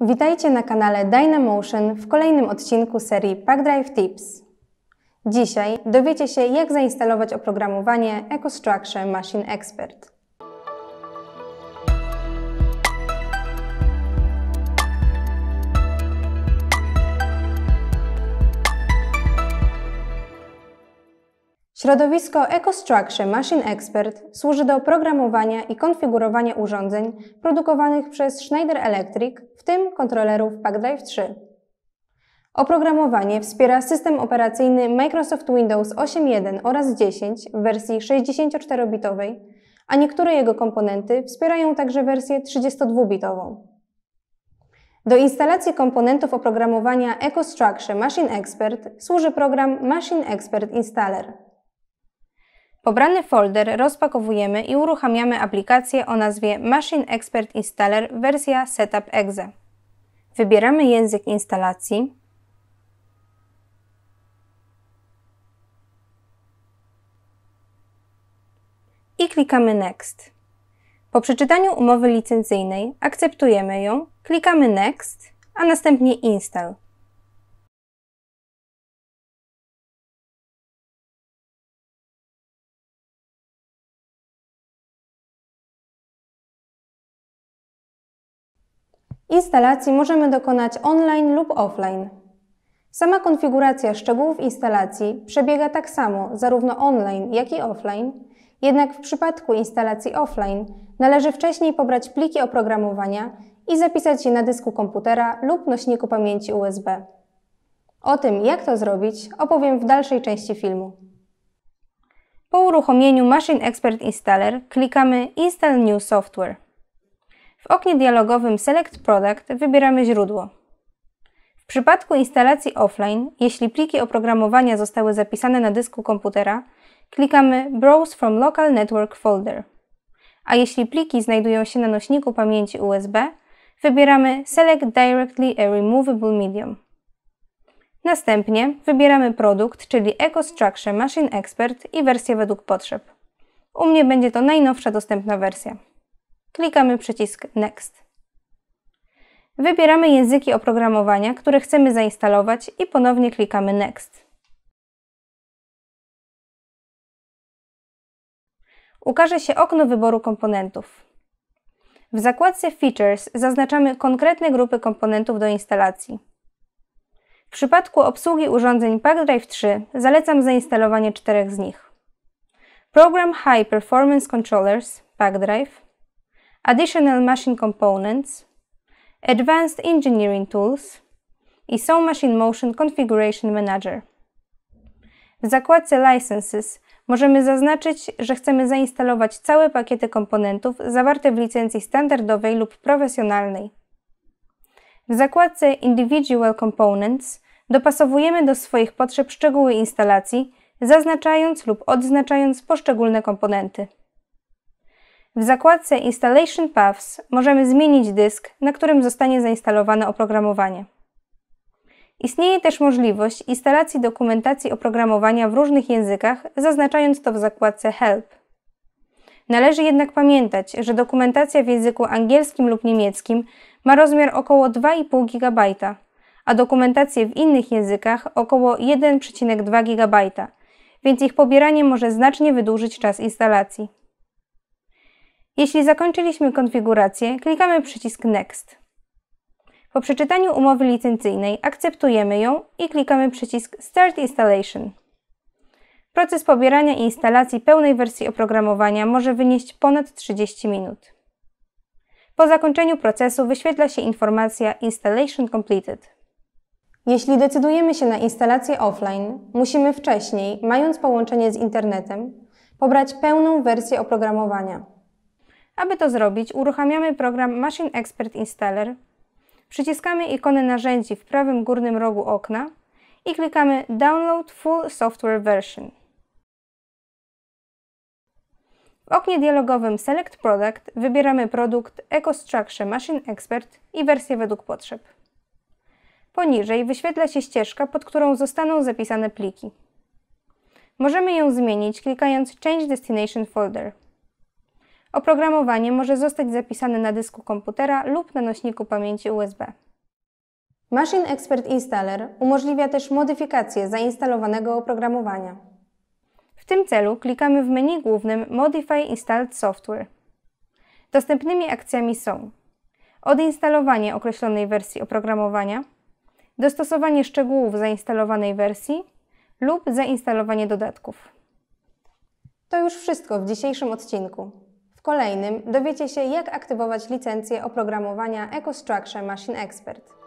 Witajcie na kanale Dynamotion w kolejnym odcinku serii PackDrive Tips. Dzisiaj dowiecie się, jak zainstalować oprogramowanie EcoStruxure Machine Expert. Środowisko EcoStructure Machine Expert służy do programowania i konfigurowania urządzeń produkowanych przez Schneider Electric, w tym kontrolerów PackDrive 3. Oprogramowanie wspiera system operacyjny Microsoft Windows 8.1 oraz 10 w wersji 64-bitowej, a niektóre jego komponenty wspierają także wersję 32-bitową. Do instalacji komponentów oprogramowania EcoStructure Machine Expert służy program Machine Expert Installer. Pobrany folder rozpakowujemy i uruchamiamy aplikację o nazwie Machine Expert Installer wersja Setup Exe. Wybieramy język instalacji, i klikamy Next. Po przeczytaniu umowy licencyjnej akceptujemy ją, klikamy Next, a następnie Install. Instalacji możemy dokonać online lub offline. Sama konfiguracja szczegółów instalacji przebiega tak samo zarówno online, jak i offline, jednak w przypadku instalacji offline należy wcześniej pobrać pliki oprogramowania i zapisać je na dysku komputera lub nośniku pamięci USB. O tym, jak to zrobić, opowiem w dalszej części filmu. Po uruchomieniu Machine Expert Installer klikamy Install New Software. W oknie dialogowym Select Product wybieramy źródło. W przypadku instalacji offline, jeśli pliki oprogramowania zostały zapisane na dysku komputera, klikamy Browse from Local Network Folder. A jeśli pliki znajdują się na nośniku pamięci USB, wybieramy Select Directly a Removable Medium. Następnie wybieramy produkt, czyli EcoStructure Machine Expert i wersję według potrzeb. U mnie będzie to najnowsza dostępna wersja. Klikamy przycisk Next. Wybieramy języki oprogramowania, które chcemy zainstalować i ponownie klikamy Next. Ukaże się okno wyboru komponentów. W zakładce Features zaznaczamy konkretne grupy komponentów do instalacji. W przypadku obsługi urządzeń PackDrive 3 zalecam zainstalowanie czterech z nich. Program High Performance Controllers PackDrive additional machine components, advanced engineering tools i Saw Machine Motion Configuration Manager. W zakładce Licenses możemy zaznaczyć, że chcemy zainstalować całe pakiety komponentów zawarte w licencji standardowej lub profesjonalnej. W zakładce Individual Components dopasowujemy do swoich potrzeb szczegóły instalacji, zaznaczając lub odznaczając poszczególne komponenty. W zakładce Installation Paths możemy zmienić dysk, na którym zostanie zainstalowane oprogramowanie. Istnieje też możliwość instalacji dokumentacji oprogramowania w różnych językach, zaznaczając to w zakładce Help. Należy jednak pamiętać, że dokumentacja w języku angielskim lub niemieckim ma rozmiar około 2,5 GB, a dokumentacje w innych językach około 1,2 GB, więc ich pobieranie może znacznie wydłużyć czas instalacji. Jeśli zakończyliśmy konfigurację, klikamy przycisk Next. Po przeczytaniu umowy licencyjnej akceptujemy ją i klikamy przycisk Start Installation. Proces pobierania i instalacji pełnej wersji oprogramowania może wynieść ponad 30 minut. Po zakończeniu procesu wyświetla się informacja Installation Completed. Jeśli decydujemy się na instalację offline, musimy wcześniej, mając połączenie z internetem, pobrać pełną wersję oprogramowania. Aby to zrobić, uruchamiamy program Machine Expert Installer, przyciskamy ikonę narzędzi w prawym górnym rogu okna i klikamy Download Full Software Version. W oknie dialogowym Select Product wybieramy produkt EcoStructure Machine Expert i wersję według potrzeb. Poniżej wyświetla się ścieżka, pod którą zostaną zapisane pliki. Możemy ją zmienić klikając Change Destination Folder. Oprogramowanie może zostać zapisane na dysku komputera lub na nośniku pamięci USB. Machine Expert Installer umożliwia też modyfikację zainstalowanego oprogramowania. W tym celu klikamy w menu głównym Modify Installed Software. Dostępnymi akcjami są odinstalowanie określonej wersji oprogramowania, dostosowanie szczegółów zainstalowanej wersji lub zainstalowanie dodatków. To już wszystko w dzisiejszym odcinku kolejnym dowiecie się, jak aktywować licencję oprogramowania EcoStructure Machine Expert.